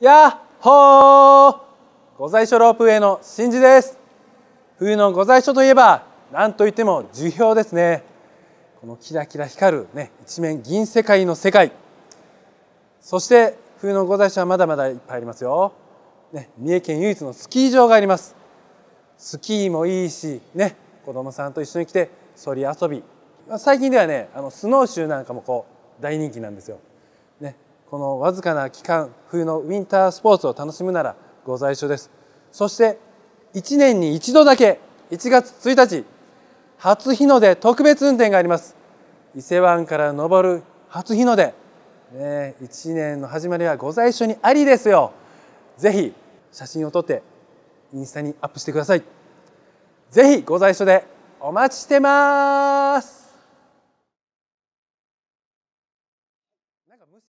やっほー御在所ロープウェイの真珠です冬の御在所といえば何といっても樹氷ですねこのキラキラ光るね一面銀世界の世界そして冬の御在所はまだまだいっぱいありますよ、ね、三重県唯一のスキー場がありますスキーもいいしね子供さんと一緒に来てそり遊び最近ではねあのスノーシューなんかもこう大人気なんですよ、ね、このわずかな期間冬のウィンタースポーツを楽しむならご在所ですそして1年に1度だけ1月1日初日の出特別運転があります伊勢湾から登る初日の出、ね、1年の始まりはご在所にありですよぜひ写真を撮ってインスタにアップしてくださいぜひご在所でお待ちしてます